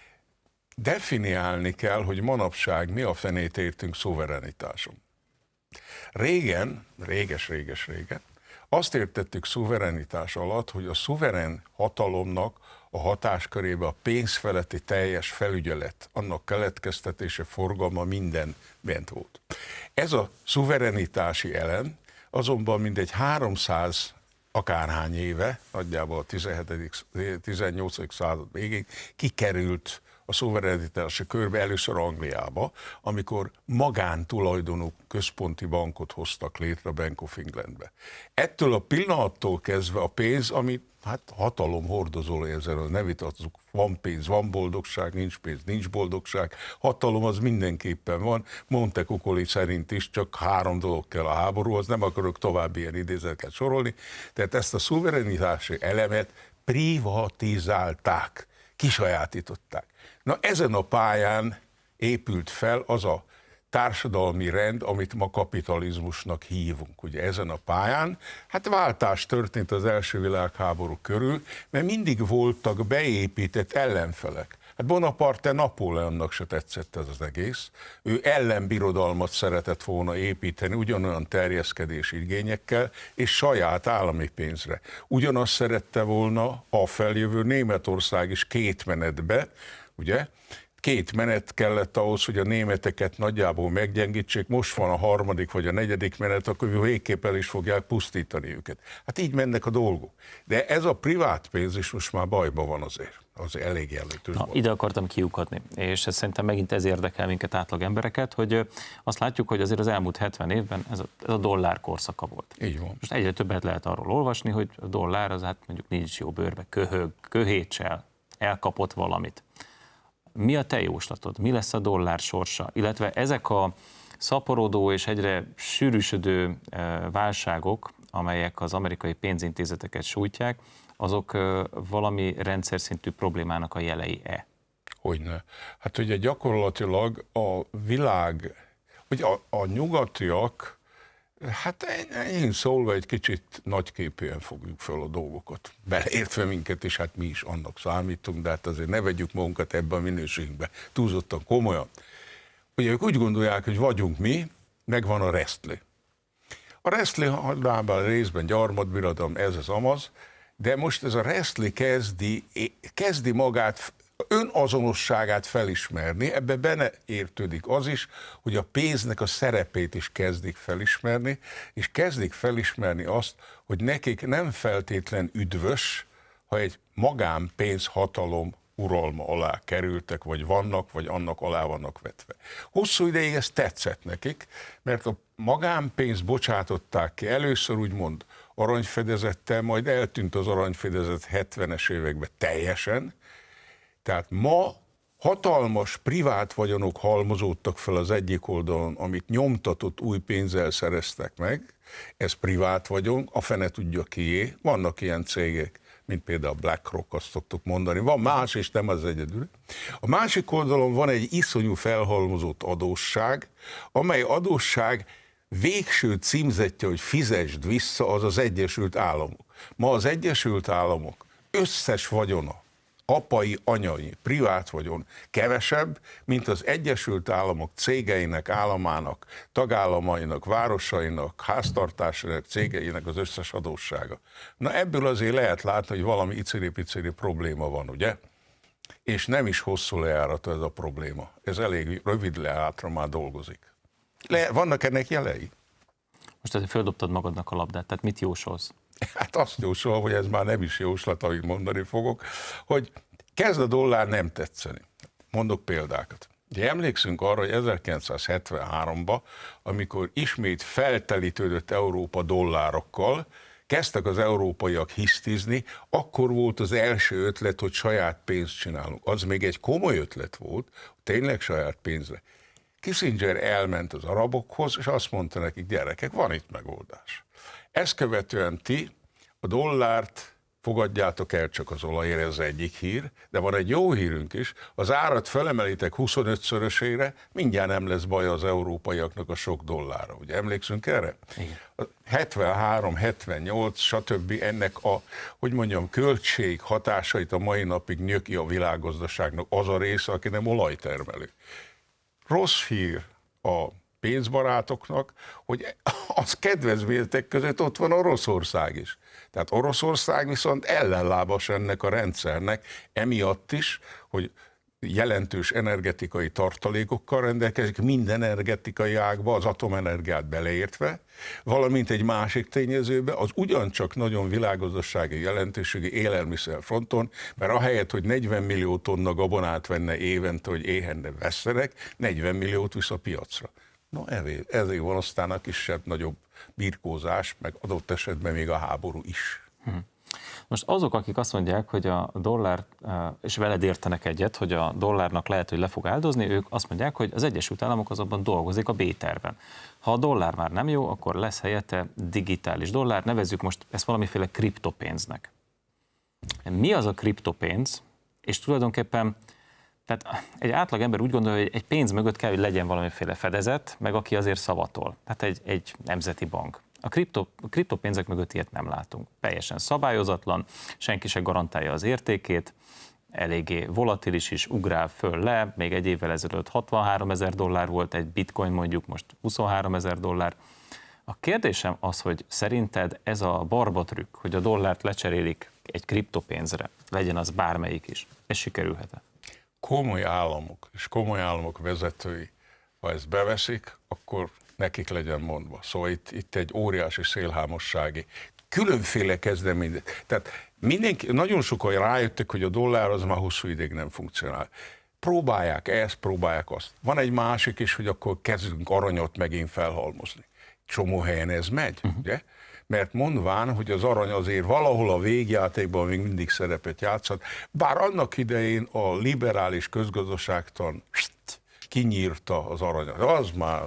definiálni kell, hogy manapság mi a fenét értünk szuverenitáson. Régen, réges-réges-régen, azt értettük szuverenitás alatt, hogy a szuverén hatalomnak a hatáskörébe a pénz feletti teljes felügyelet, annak keletkeztetése, forgalma minden bent volt. Ez a szuverenitási elem azonban mindegy 300 akárhány éve, nagyjából a 17. 18. század végén kikerült a szuverenitási körbe, először Angliába, amikor magántulajdonú központi bankot hoztak létre a Bank of Englandbe. Ettől a pillanattól kezdve a pénz, ami, hát hatalom hordozó ezzel a nevét, azok van pénz, van boldogság, nincs pénz, nincs boldogság, hatalom az mindenképpen van, Monte Kukoli szerint is csak három dolog kell a háborúhoz, nem akarok további ilyen idézeteket sorolni, tehát ezt a szuverenitási elemet privatizálták, kisajátították. Na ezen a pályán épült fel az a társadalmi rend, amit ma kapitalizmusnak hívunk. Ugye ezen a pályán, hát váltás történt az első világháború körül, mert mindig voltak beépített ellenfelek. Hát Bonaparte Napóleonnak se tetszett ez az egész. Ő ellenbirodalmat szeretett volna építeni ugyanolyan terjeszkedés igényekkel és saját állami pénzre. Ugyanazt szerette volna a feljövő Németország is két menetbe, ugye? Két menet kellett ahhoz, hogy a németeket nagyjából meggyengítsék, most van a harmadik vagy a negyedik menet, akkor végképp el is fogják pusztítani őket. Hát így mennek a dolgok. De ez a privát pénz is most már bajban van azért az elég jelentős. Na, ide akartam kiukadni, és ez szerintem megint ez érdekel minket átlag embereket, hogy azt látjuk, hogy azért az elmúlt 70 évben ez a, ez a dollár korszaka volt. Így van. Most egyre többet lehet arról olvasni, hogy a dollár az hát mondjuk nincs jó bőrbe, köhög, köhétsel, elkapott valamit. Mi a te jóslatod? Mi lesz a dollár sorsa? Illetve ezek a szaporodó és egyre sűrűsödő e, válságok, amelyek az amerikai pénzintézeteket sújtják, azok e, valami rendszer szintű problémának a jelei-e? Hogyne. Hát ugye gyakorlatilag a világ, hogy a, a nyugatiak Hát én szólva egy kicsit nagyképűen fogjuk fel a dolgokat, beleértve minket, és hát mi is annak számítunk, de hát azért ne vegyük magunkat ebben a minőségben, túlzottan komolyan. Ugye ők úgy gondolják, hogy vagyunk mi, megvan a resztli. A resztli hadában részben gyarmatbirodalom, ez az amaz, de most ez a resztli kezdi, kezdi magát önazonosságát felismerni, ebbe beleértődik az is, hogy a pénznek a szerepét is kezdik felismerni, és kezdik felismerni azt, hogy nekik nem feltétlen üdvös, ha egy magánpénzhatalom uralma alá kerültek, vagy vannak, vagy annak alá vannak vetve. Hosszú ideig ez tetszett nekik, mert a magánpénzt bocsátották ki, először úgymond aranyfedezettel, majd eltűnt az aranyfedezet 70-es években teljesen, tehát ma hatalmas privát vagyonok halmozódtak fel az egyik oldalon, amit nyomtatott új pénzzel szereztek meg, ez privát vagyon, a fene tudja kié, vannak ilyen cégek mint például a BlackRock, azt szoktuk mondani. Van más, és nem az egyedül. A másik oldalon van egy iszonyú felhalmozott adósság, amely adósság végső címzetje, hogy fizesd vissza, az az Egyesült Államok. Ma az Egyesült Államok összes vagyona apai, anyai privát vagyon kevesebb, mint az Egyesült Államok cégeinek, államának, tagállamainak, városainak, háztartásainak, cégeinek az összes adóssága. Na ebből azért lehet látni, hogy valami iciri-piciri probléma van, ugye? És nem is hosszú lejárat ez a probléma. Ez elég rövid leátra már dolgozik. Le, vannak ennek jelei? Most azért földobtad magadnak a labdát, tehát mit jósolsz? hát azt jósol, hogy ez már nem is jóslat, amit mondani fogok, hogy kezd a dollár nem tetszeni. Mondok példákat. De emlékszünk arra, hogy 1973-ban, amikor ismét feltelítődött Európa dollárokkal, kezdtek az európaiak hisztizni, akkor volt az első ötlet, hogy saját pénzt csinálunk. Az még egy komoly ötlet volt, tényleg saját pénzre. Kissinger elment az arabokhoz, és azt mondta nekik, gyerekek, van itt megoldás. Ezt követően ti a dollárt fogadjátok el csak az olajért, ez egyik hír, de van egy jó hírünk is, az árat felemelitek 25-szörösére, mindjárt nem lesz baj az európaiaknak a sok dollárra. Ugye emlékszünk erre? Igen. 73, 78, stb. ennek a, hogy mondjam, költség hatásait a mai napig nyöki a világgazdaságnak az a része, aki nem olajtermelő. Rossz hír a pénzbarátoknak, hogy az kedvezményetek között ott van Oroszország is. Tehát Oroszország viszont ellenlábas ennek a rendszernek, emiatt is, hogy jelentős energetikai tartalékokkal rendelkezik, minden energetikai ágba, az atomenergiát beleértve, valamint egy másik tényezőbe, az ugyancsak nagyon jelentőségi élelmiszer fronton, mert ahelyett, hogy 40 millió tonna gabonát venne évente, hogy éhenne vesztenek, 40 milliót visz a piacra. Na elég, elég van aztán a kisebb-nagyobb birkózás, meg adott esetben még a háború is. Hm. Most azok, akik azt mondják, hogy a dollár, eh, és veled értenek egyet, hogy a dollárnak lehet, hogy le fog áldozni, ők azt mondják, hogy az Egyesült Államok azonban dolgozik a B-terven. Ha a dollár már nem jó, akkor lesz helyette digitális dollár, nevezzük most ezt valamiféle kriptopénznek. Mi az a kriptopénz, és tulajdonképpen tehát egy átlag ember úgy gondolja, hogy egy pénz mögött kell, hogy legyen valamiféle fedezet, meg aki azért szavatol. Tehát egy, egy nemzeti bank. A, kripto, a kriptopénzek mögött ilyet nem látunk. Teljesen szabályozatlan, senki se garantálja az értékét, eléggé volatilis is, ugrál föl le, még egy évvel ezelőtt 63 ezer dollár volt, egy bitcoin mondjuk most 23 ezer dollár. A kérdésem az, hogy szerinted ez a barbatrükk, hogy a dollárt lecserélik egy kriptopénzre, legyen az bármelyik is, ez sikerülhet komoly államok és komoly államok vezetői, ha ezt beveszik, akkor nekik legyen mondva. Szóval itt, itt egy óriási szélhámossági, különféle kezdeményezés. Tehát mindenki, nagyon sokan rájöttek, hogy a dollár az már hosszú ideig nem funkcionál. Próbálják ezt, próbálják azt. Van egy másik is, hogy akkor kezdünk aranyot megint felhalmozni. Csomó helyen ez megy, uh-huh. ugye? mert mondván, hogy az arany azért valahol a végjátékban még mindig szerepet játszhat, bár annak idején a liberális közgazdaságtan kinyírta az aranyat. Az már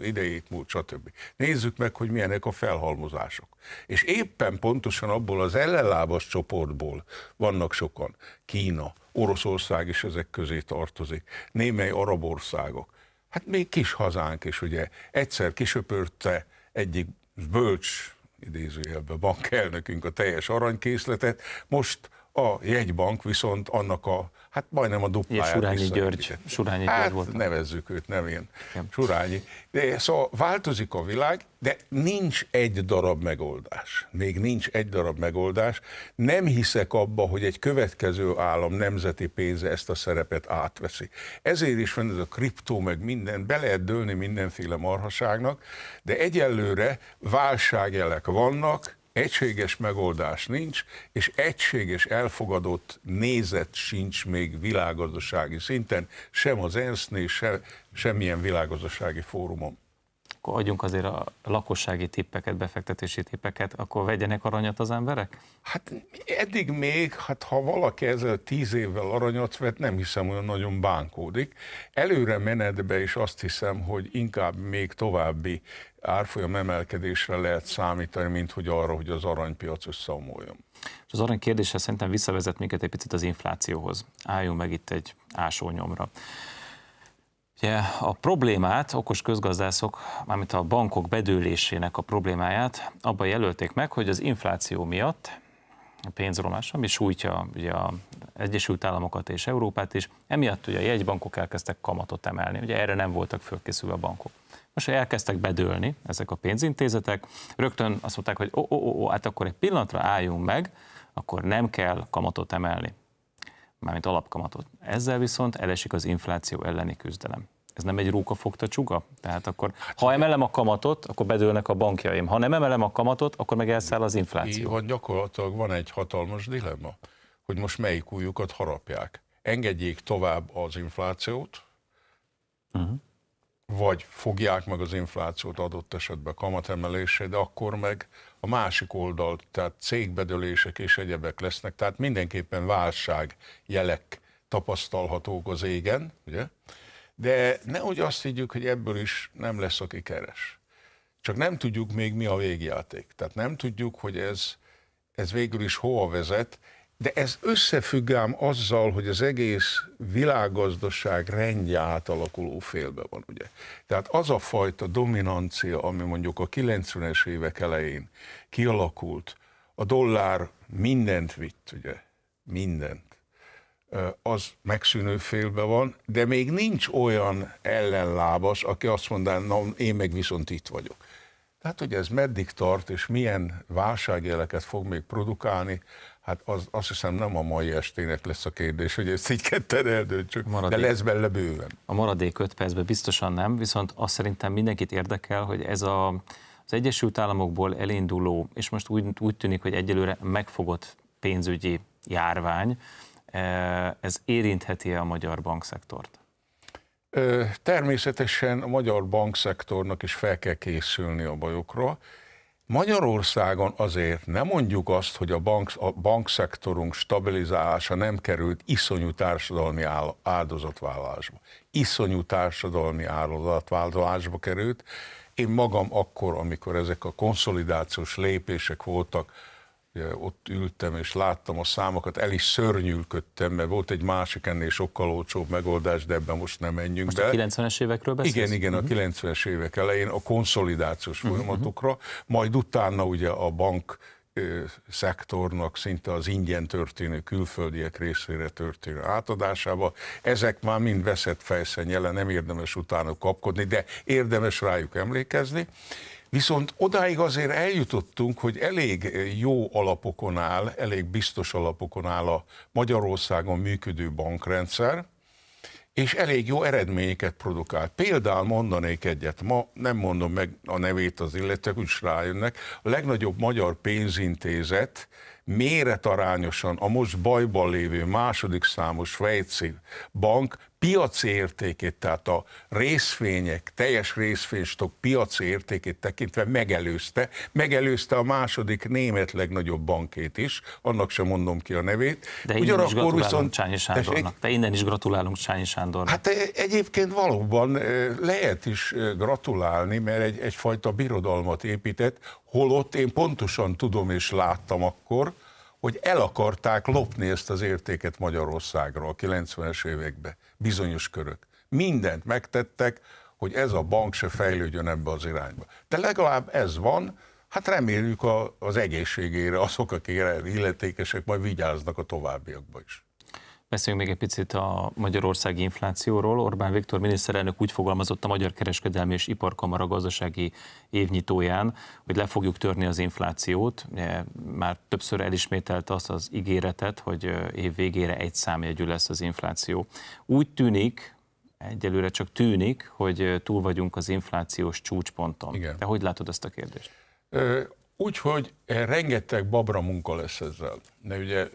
idejét múlt, stb. Nézzük meg, hogy milyenek a felhalmozások. És éppen pontosan abból az ellenlábas csoportból vannak sokan. Kína, Oroszország is ezek közé tartozik, némely arab országok. Hát még kis hazánk is, ugye, egyszer kisöpörte egyik bölcs idézőjelben bankelnökünk a teljes aranykészletet. Most a jegybank viszont annak a, hát majdnem a dupláját. Ilyen Surányi György. Surányi hát, György volt. nevezzük őt, nem én. Igen. Surányi. De, szóval változik a világ, de nincs egy darab megoldás. Még nincs egy darab megoldás. Nem hiszek abba, hogy egy következő állam nemzeti pénze ezt a szerepet átveszi. Ezért is van ez a kriptó, meg minden, be lehet dőlni mindenféle marhaságnak, de egyelőre válságjelek vannak, egységes megoldás nincs, és egységes elfogadott nézet sincs még világgazdasági szinten, sem az ENSZ-nél, sem, semmilyen világgazdasági fórumon. Akkor adjunk azért a lakossági tippeket, befektetési tippeket, akkor vegyenek aranyat az emberek? Hát eddig még, hát ha valaki ezzel tíz évvel aranyat vett, nem hiszem olyan nagyon bánkódik. Előre menetbe is azt hiszem, hogy inkább még további árfolyam emelkedésre lehet számítani, mint hogy arra, hogy az aranypiac összeomoljon. És az arany kérdése szerintem visszavezet minket egy picit az inflációhoz. Álljunk meg itt egy ásónyomra. Ugye a problémát okos közgazdászok, mármint a bankok bedőlésének a problémáját abban jelölték meg, hogy az infláció miatt a pénzromás, ami sújtja ugye az Egyesült Államokat és Európát is, emiatt ugye a jegybankok elkezdtek kamatot emelni, ugye erre nem voltak fölkészülve a bankok. Most, hogy elkezdtek bedőlni ezek a pénzintézetek, rögtön azt mondták, hogy ó, ó, ó, hát akkor egy pillanatra álljunk meg, akkor nem kell kamatot emelni, mármint alapkamatot. Ezzel viszont elesik az infláció elleni küzdelem. Ez nem egy rókafogta csuga? Tehát akkor, ha emelem a kamatot, akkor bedőlnek a bankjaim. Ha nem emelem a kamatot, akkor meg elszáll az infláció. Így, gyakorlatilag van egy hatalmas dilemma, hogy most melyik újukat harapják. Engedjék tovább az inflációt, uh-huh vagy fogják meg az inflációt adott esetben kamatemelésre, de akkor meg a másik oldalt, tehát cégbedölések és egyebek lesznek, tehát mindenképpen válság jelek tapasztalhatók az égen, ugye? De nehogy azt higgyük, hogy ebből is nem lesz, aki keres. Csak nem tudjuk még mi a végjáték. Tehát nem tudjuk, hogy ez, ez végül is hova vezet, de ez összefügg ám azzal, hogy az egész világgazdaság rendje átalakuló félbe van, ugye? Tehát az a fajta dominancia, ami mondjuk a 90-es évek elején kialakult, a dollár mindent vitt, ugye? Mindent az megszűnő félbe van, de még nincs olyan ellenlábas, aki azt mondaná, na, én meg viszont itt vagyok. Tehát, hogy ez meddig tart, és milyen válságjeleket fog még produkálni, Hát az, azt hiszem nem a mai estének lesz a kérdés, hogy ezt így ketten eldöntsük, maradék, de lesz belőle bőven. A maradék öt percben biztosan nem, viszont azt szerintem mindenkit érdekel, hogy ez a, az Egyesült Államokból elinduló, és most úgy, úgy tűnik, hogy egyelőre megfogott pénzügyi járvány, e, ez érintheti-e a magyar bankszektort? Természetesen a magyar bankszektornak is fel kell készülni a bajokra, Magyarországon azért nem mondjuk azt, hogy a, bank, a bankszektorunk stabilizálása nem került iszonyú társadalmi áldozatvállalásba. Iszonyú társadalmi áldozatvállalásba került. Én magam akkor, amikor ezek a konszolidációs lépések voltak, ugye ott ültem és láttam a számokat, el is szörnyűlködtem, mert volt egy másik ennél sokkal olcsóbb megoldás, de ebben most nem menjünk most be. a 90-es évekről beszélsz? Igen, igen, uh-huh. a 90-es mhm. évek elején a konszolidációs mhm. folyamatokra, uh-huh. majd utána ugye a bank szektornak szinte az ingyen történő külföldiek részére történő átadásába. Ezek már mind veszett fejszennyele, nem érdemes utána kapkodni, de érdemes rájuk emlékezni. Viszont odáig azért eljutottunk, hogy elég jó alapokon áll, elég biztos alapokon áll a Magyarországon működő bankrendszer, és elég jó eredményeket produkál. Például mondanék egyet, ma nem mondom meg a nevét az illetők, úgyis rájönnek, a legnagyobb magyar pénzintézet méretarányosan a most bajban lévő második számos svejci bank piaci értékét, tehát a részvények, teljes részvénystok piaci értékét tekintve megelőzte, megelőzte a második német legnagyobb bankét is, annak sem mondom ki a nevét. De innen Ugyanakkor is gratulálunk viszont... Csányi Sándornak. De innen is gratulálunk Csányi Sándornak. Hát eh, egyébként valóban eh, lehet is eh, gratulálni, mert egy, egyfajta birodalmat épített, holott én pontosan tudom és láttam akkor, hogy el akarták lopni ezt az értéket Magyarországról a 90-es években bizonyos körök. Mindent megtettek, hogy ez a bank se fejlődjön ebbe az irányba. De legalább ez van, hát reméljük a, az egészségére azok, akik illetékesek, majd vigyáznak a továbbiakba is. Beszéljünk még egy picit a magyarországi inflációról. Orbán Viktor miniszterelnök úgy fogalmazott a Magyar Kereskedelmi és Iparkamara gazdasági évnyitóján, hogy le fogjuk törni az inflációt. Már többször elismételte azt az ígéretet, hogy év végére egy számjegyű lesz az infláció. Úgy tűnik, egyelőre csak tűnik, hogy túl vagyunk az inflációs csúcsponton. Igen. De hogy látod ezt a kérdést? Úgyhogy rengeteg babra munka lesz ezzel. De ugye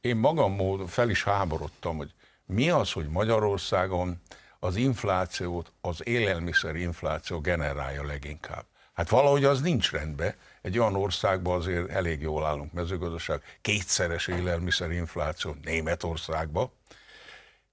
én magam módon fel is háborodtam, hogy mi az, hogy Magyarországon az inflációt, az élelmiszer infláció generálja leginkább. Hát valahogy az nincs rendben. Egy olyan országban azért elég jól állunk mezőgazdaság, kétszeres élelmiszerinfláció Németországban.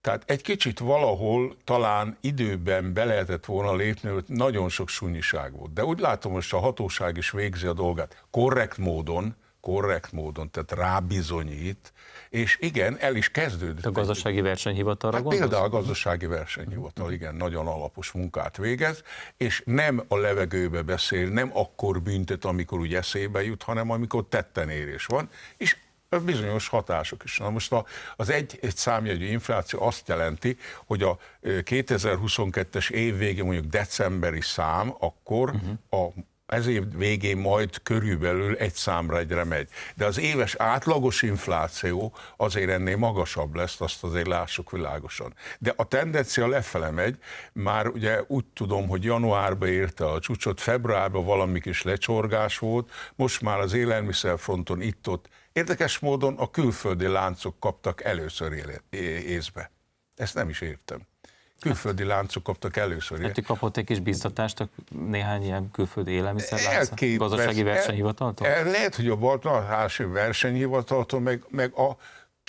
Tehát egy kicsit valahol talán időben be lehetett volna lépni, hogy nagyon sok sunyiság volt. De úgy látom, hogy a hatóság is végzi a dolgát korrekt módon, korrekt módon, tehát rábizonyít, és igen, el is kezdődött. A gazdasági versenyhivatalra hát gondolsz? Például a gazdasági versenyhivatal, igen, nagyon alapos munkát végez, és nem a levegőbe beszél, nem akkor büntet, amikor úgy eszébe jut, hanem amikor érés van, és bizonyos hatások is. Na most az egy, egy számjegyű infláció azt jelenti, hogy a 2022-es év mondjuk decemberi szám, akkor uh-huh. a ez év végén majd körülbelül egy számra egyre megy. De az éves átlagos infláció azért ennél magasabb lesz, azt azért lássuk világosan. De a tendencia lefele megy, már ugye úgy tudom, hogy januárban érte a csúcsot, februárban valami kis lecsorgás volt, most már az élelmiszerfronton itt-ott. Érdekes módon a külföldi láncok kaptak először észbe. Ezt nem is értem külföldi láncok kaptak először. Hát, kapott egy kis biztatást a néhány ilyen külföldi élelmiszerlánc gazdasági e- versenyhivataltól? E- lehet, hogy a Balton a verseny versenyhivataltól, meg, meg a,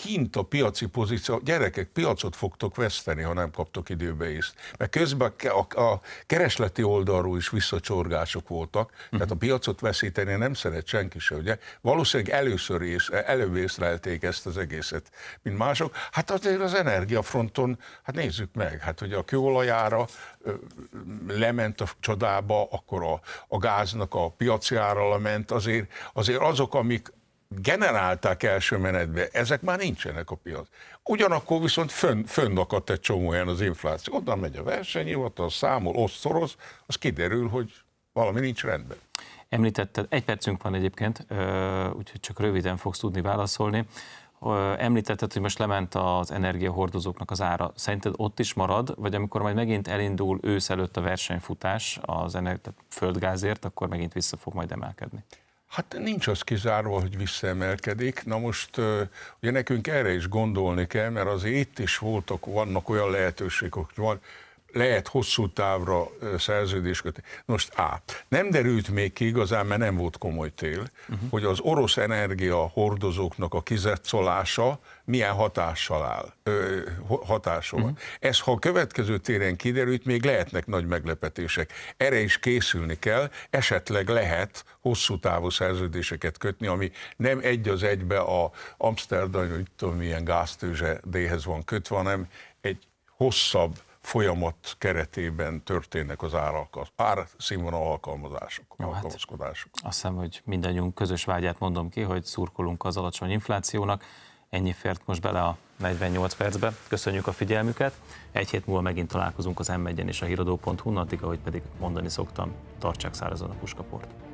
kint a piaci pozíció, gyerekek, piacot fogtok veszteni, ha nem kaptok időbe észt. Mert közben a, a keresleti oldalról is visszacsorgások voltak, tehát a mhm. piacot veszíteni nem szeret senki se, ugye? Valószínűleg először is előbb észlelték ezt az egészet, mint mások. Hát azért az energiafronton, hát nézzük meg, hát hogy a kőolajára lement a csodába, akkor a, a gáznak a piaci ára lement, azért, azért azok, amik generálták első menetben, ezek már nincsenek a piac. Ugyanakkor viszont fönn, fönnakadt egy csomó olyan az infláció. Oda megy a versenyhivatal, számol, osztoroz, az kiderül, hogy valami nincs rendben. Említetted, egy percünk van egyébként, úgyhogy csak röviden fogsz tudni válaszolni. Említetted, hogy most lement az energiahordozóknak az ára. Szerinted ott is marad, vagy amikor majd megint elindul ősz előtt a versenyfutás az energi- földgázért, akkor megint vissza fog majd emelkedni? Hát nincs az kizárva, hogy visszaemelkedik. Na most ugye nekünk erre is gondolni kell, mert azért itt is voltak, vannak olyan lehetőségek, hogy van, lehet hosszú távra szerződés kötni. Most A. Nem derült még ki igazán, mert nem volt komoly tél, uh-huh. hogy az orosz energia hordozóknak a kizetszolása milyen hatással áll, ö, hatással. Uh-huh. Ez, ha a következő téren kiderült, még lehetnek nagy meglepetések. Erre is készülni kell, esetleg lehet hosszú távú szerződéseket kötni, ami nem egy az egybe a Amsterdam, hogy tudom, milyen gáztőzsedéhez van kötve, hanem egy hosszabb folyamat keretében történnek az árszínvonal alkalmazások, Jó, hát alkalmazkodások. Hát, azt hiszem, hogy mindannyiunk közös vágyát mondom ki, hogy szurkolunk az alacsony inflációnak. Ennyi fért most bele a 48 percbe. Köszönjük a figyelmüket. Egy hét múlva megint találkozunk az m és a hírodó.hu, addig, ahogy pedig mondani szoktam, tartsák szárazon a puskaport.